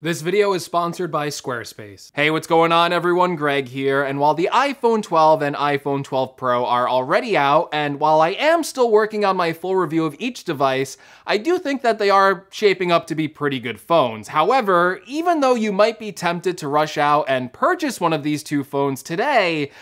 This video is sponsored by Squarespace. Hey, what's going on everyone? Greg here, and while the iPhone 12 and iPhone 12 Pro are already out, and while I am still working on my full review of each device, I do think that they are shaping up to be pretty good phones. However, even though you might be tempted to rush out and purchase one of these two phones today,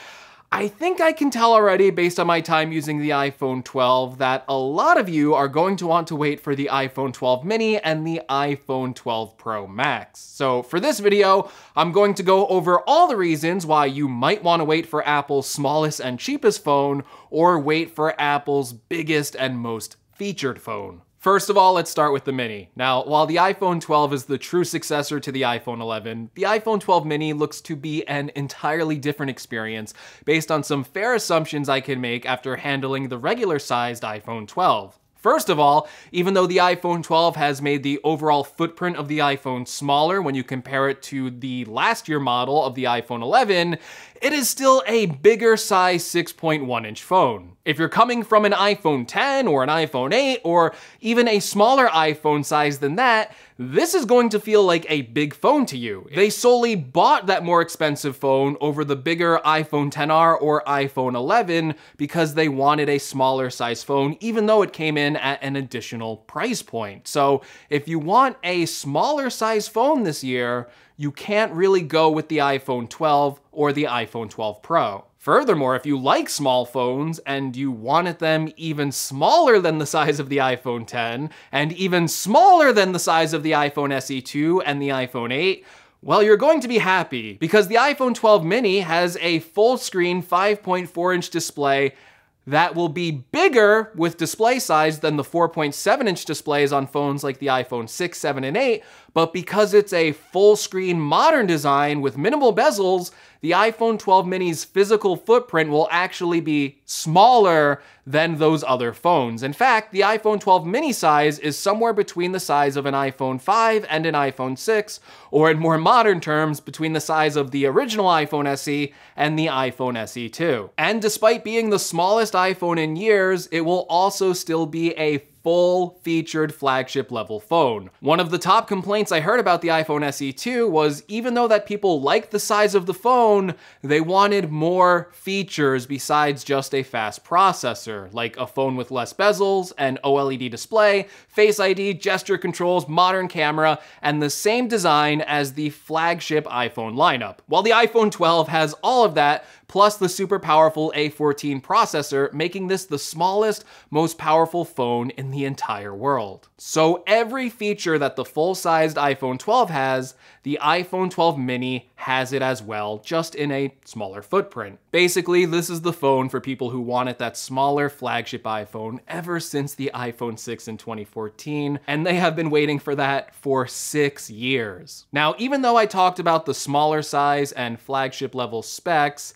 I think I can tell already based on my time using the iPhone 12 that a lot of you are going to want to wait for the iPhone 12 mini and the iPhone 12 Pro Max. So for this video, I'm going to go over all the reasons why you might want to wait for Apple's smallest and cheapest phone or wait for Apple's biggest and most featured phone. First of all, let's start with the Mini. Now, while the iPhone 12 is the true successor to the iPhone 11, the iPhone 12 Mini looks to be an entirely different experience based on some fair assumptions I can make after handling the regular sized iPhone 12. First of all, even though the iPhone 12 has made the overall footprint of the iPhone smaller when you compare it to the last year model of the iPhone 11, it is still a bigger size 6.1 inch phone. If you're coming from an iPhone 10 or an iPhone 8 or even a smaller iPhone size than that, this is going to feel like a big phone to you. They solely bought that more expensive phone over the bigger iPhone 10R or iPhone 11 because they wanted a smaller size phone, even though it came in at an additional price point. So if you want a smaller size phone this year, you can't really go with the iPhone 12 or the iPhone 12 Pro. Furthermore, if you like small phones and you wanted them even smaller than the size of the iPhone 10 and even smaller than the size of the iPhone SE 2 and the iPhone 8, well, you're going to be happy because the iPhone 12 mini has a full screen 5.4 inch display that will be bigger with display size than the 4.7 inch displays on phones like the iPhone 6, 7, and 8, but because it's a full screen modern design with minimal bezels, the iPhone 12 mini's physical footprint will actually be smaller than those other phones. In fact, the iPhone 12 mini size is somewhere between the size of an iPhone 5 and an iPhone 6, or in more modern terms, between the size of the original iPhone SE and the iPhone SE 2. And despite being the smallest iPhone in years, it will also still be a full featured flagship level phone. One of the top complaints I heard about the iPhone SE 2 was even though that people liked the size of the phone, they wanted more features besides just a fast processor, like a phone with less bezels, an OLED display, Face ID, gesture controls, modern camera, and the same design as the flagship iPhone lineup. While the iPhone 12 has all of that, plus the super powerful A14 processor, making this the smallest, most powerful phone in the entire world. So every feature that the full-sized iPhone 12 has, the iPhone 12 mini has it as well, just in a smaller footprint. Basically, this is the phone for people who wanted that smaller flagship iPhone ever since the iPhone 6 in 2014, and they have been waiting for that for six years. Now, even though I talked about the smaller size and flagship level specs,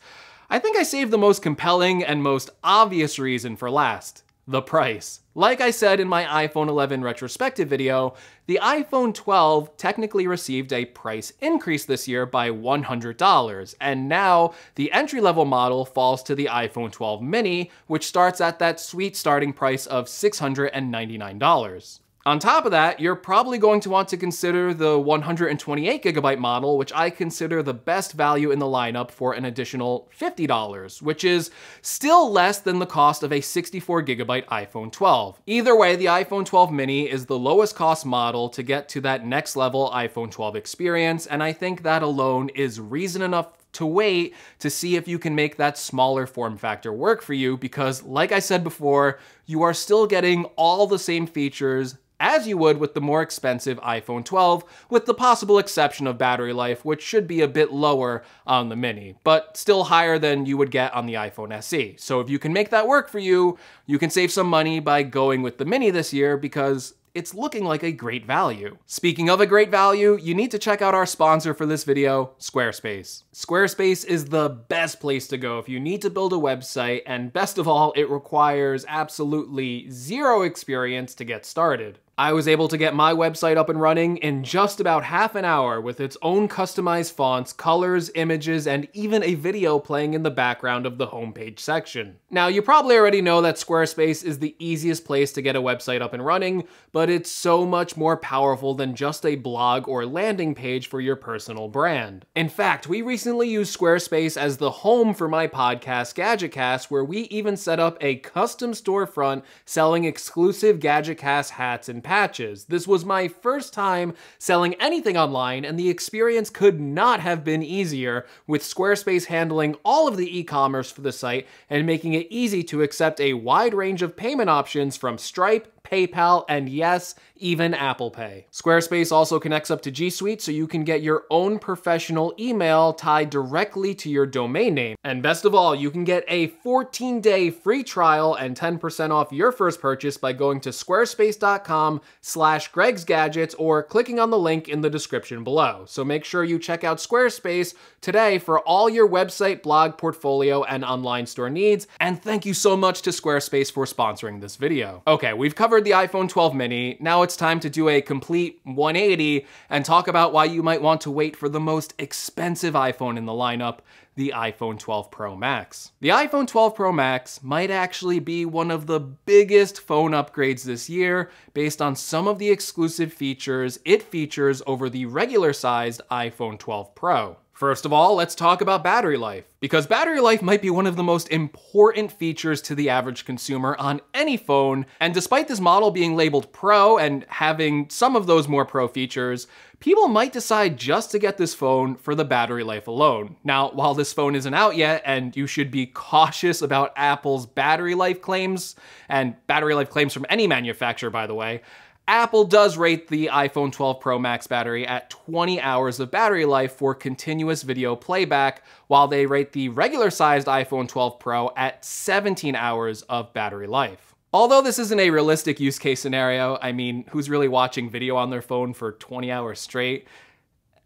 I think I saved the most compelling and most obvious reason for last, the price. Like I said in my iPhone 11 retrospective video, the iPhone 12 technically received a price increase this year by $100, and now the entry-level model falls to the iPhone 12 mini, which starts at that sweet starting price of $699. On top of that, you're probably going to want to consider the 128 gigabyte model, which I consider the best value in the lineup for an additional $50, which is still less than the cost of a 64 gigabyte iPhone 12. Either way, the iPhone 12 mini is the lowest cost model to get to that next level iPhone 12 experience, and I think that alone is reason enough to wait to see if you can make that smaller form factor work for you because like I said before, you are still getting all the same features as you would with the more expensive iPhone 12, with the possible exception of battery life, which should be a bit lower on the mini, but still higher than you would get on the iPhone SE. So if you can make that work for you, you can save some money by going with the mini this year because it's looking like a great value. Speaking of a great value, you need to check out our sponsor for this video, Squarespace. Squarespace is the best place to go if you need to build a website, and best of all, it requires absolutely zero experience to get started. I was able to get my website up and running in just about half an hour with its own customized fonts, colors, images, and even a video playing in the background of the homepage section. Now, you probably already know that Squarespace is the easiest place to get a website up and running, but it's so much more powerful than just a blog or landing page for your personal brand. In fact, we recently used Squarespace as the home for my podcast, GadgetCast, where we even set up a custom storefront selling exclusive GadgetCast hats and patches. This was my first time selling anything online, and the experience could not have been easier with Squarespace handling all of the e-commerce for the site and making it easy to accept a wide range of payment options from Stripe PayPal, and yes, even Apple Pay. Squarespace also connects up to G Suite so you can get your own professional email tied directly to your domain name. And best of all, you can get a 14-day free trial and 10% off your first purchase by going to squarespace.com slash gregsgadgets or clicking on the link in the description below. So make sure you check out Squarespace today for all your website, blog, portfolio, and online store needs. And thank you so much to Squarespace for sponsoring this video. Okay, we've covered covered the iPhone 12 mini, now it's time to do a complete 180 and talk about why you might want to wait for the most expensive iPhone in the lineup, the iPhone 12 Pro Max. The iPhone 12 Pro Max might actually be one of the biggest phone upgrades this year based on some of the exclusive features it features over the regular sized iPhone 12 Pro. First of all, let's talk about battery life, because battery life might be one of the most important features to the average consumer on any phone, and despite this model being labeled Pro and having some of those more Pro features, people might decide just to get this phone for the battery life alone. Now, while this phone isn't out yet, and you should be cautious about Apple's battery life claims, and battery life claims from any manufacturer, by the way, Apple does rate the iPhone 12 Pro Max battery at 20 hours of battery life for continuous video playback, while they rate the regular sized iPhone 12 Pro at 17 hours of battery life. Although this isn't a realistic use case scenario, I mean, who's really watching video on their phone for 20 hours straight?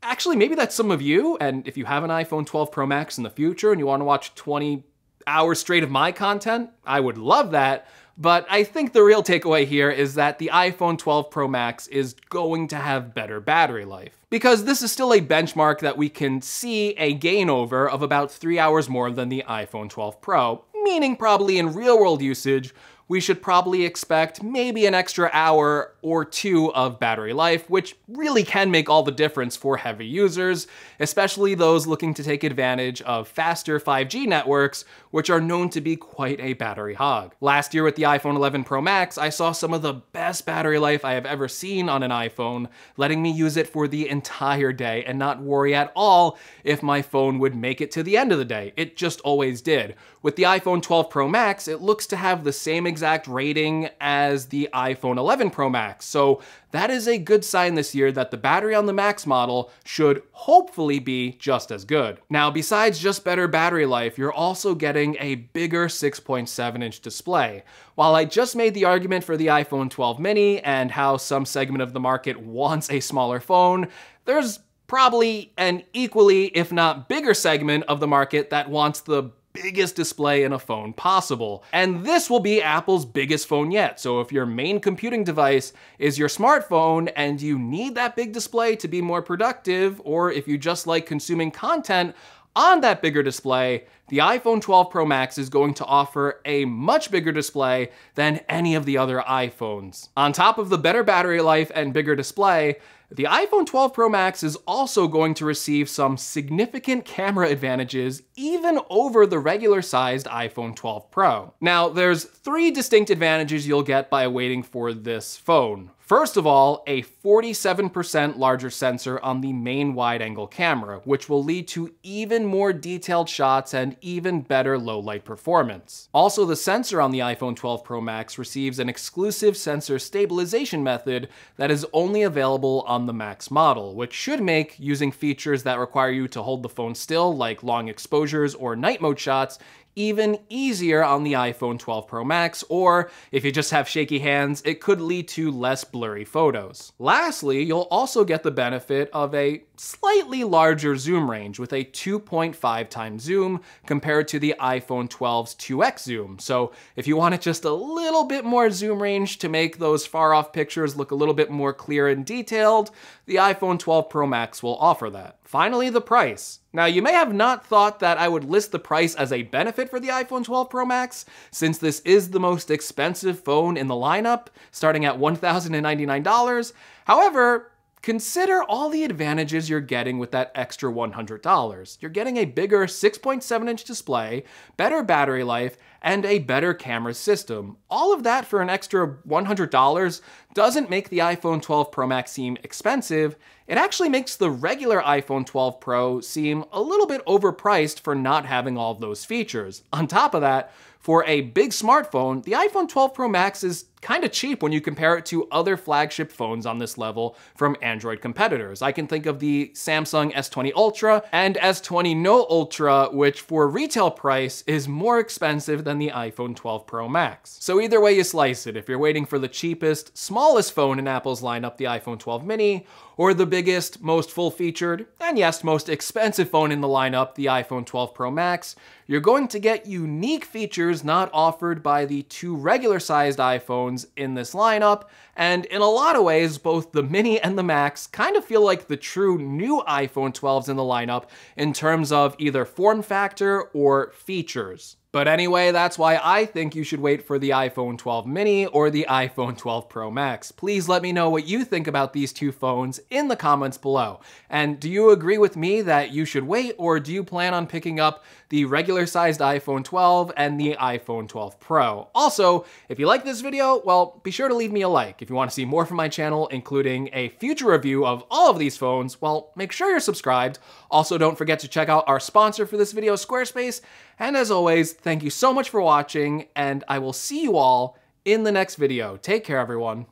Actually, maybe that's some of you, and if you have an iPhone 12 Pro Max in the future and you wanna watch 20 hours straight of my content, I would love that, but I think the real takeaway here is that the iPhone 12 Pro Max is going to have better battery life. Because this is still a benchmark that we can see a gain over of about three hours more than the iPhone 12 Pro, meaning probably in real world usage, we should probably expect maybe an extra hour or two of battery life, which really can make all the difference for heavy users, especially those looking to take advantage of faster 5G networks, which are known to be quite a battery hog. Last year with the iPhone 11 Pro Max, I saw some of the best battery life I have ever seen on an iPhone, letting me use it for the entire day and not worry at all if my phone would make it to the end of the day. It just always did. With the iPhone 12 Pro Max, it looks to have the same exact rating as the iPhone 11 Pro Max, so that is a good sign this year that the battery on the Max model should hopefully be just as good. Now, besides just better battery life, you're also getting a bigger 6.7 inch display. While I just made the argument for the iPhone 12 mini and how some segment of the market wants a smaller phone, there's probably an equally, if not bigger segment of the market that wants the biggest display in a phone possible. And this will be Apple's biggest phone yet. So if your main computing device is your smartphone and you need that big display to be more productive, or if you just like consuming content on that bigger display, the iPhone 12 Pro Max is going to offer a much bigger display than any of the other iPhones. On top of the better battery life and bigger display, the iPhone 12 Pro Max is also going to receive some significant camera advantages even over the regular sized iPhone 12 Pro. Now, there's three distinct advantages you'll get by waiting for this phone. First of all, a 47% larger sensor on the main wide angle camera, which will lead to even more detailed shots and even better low light performance. Also, the sensor on the iPhone 12 Pro Max receives an exclusive sensor stabilization method that is only available on on the Max model, which should make using features that require you to hold the phone still, like long exposures or night mode shots, even easier on the iPhone 12 Pro Max, or if you just have shaky hands, it could lead to less blurry photos. Lastly, you'll also get the benefit of a slightly larger zoom range with a 2.5 times zoom compared to the iPhone 12's 2x zoom. So if you wanted just a little bit more zoom range to make those far off pictures look a little bit more clear and detailed, the iPhone 12 Pro Max will offer that. Finally, the price. Now, you may have not thought that I would list the price as a benefit for the iPhone 12 Pro Max, since this is the most expensive phone in the lineup, starting at $1,099. However, Consider all the advantages you're getting with that extra $100. You're getting a bigger 6.7 inch display, better battery life, and a better camera system. All of that for an extra $100 doesn't make the iPhone 12 Pro Max seem expensive, it actually makes the regular iPhone 12 Pro seem a little bit overpriced for not having all of those features. On top of that, for a big smartphone, the iPhone 12 Pro Max is kind of cheap when you compare it to other flagship phones on this level from Android competitors. I can think of the Samsung S20 Ultra and S20 No Ultra, which for retail price is more expensive than the iPhone 12 Pro Max. So either way you slice it, if you're waiting for the cheapest, smallest phone in Apple's lineup, the iPhone 12 mini, or the biggest, most full-featured, and yes, most expensive phone in the lineup, the iPhone 12 Pro Max, you're going to get unique features not offered by the two regular sized iPhones in this lineup, and in a lot of ways, both the Mini and the Max kind of feel like the true new iPhone 12s in the lineup in terms of either form factor or features. But anyway, that's why I think you should wait for the iPhone 12 mini or the iPhone 12 Pro Max. Please let me know what you think about these two phones in the comments below. And do you agree with me that you should wait or do you plan on picking up the regular sized iPhone 12 and the iPhone 12 Pro? Also, if you like this video, well, be sure to leave me a like. If you wanna see more from my channel, including a future review of all of these phones, well, make sure you're subscribed. Also, don't forget to check out our sponsor for this video, Squarespace, and as always, thank you so much for watching, and I will see you all in the next video. Take care, everyone.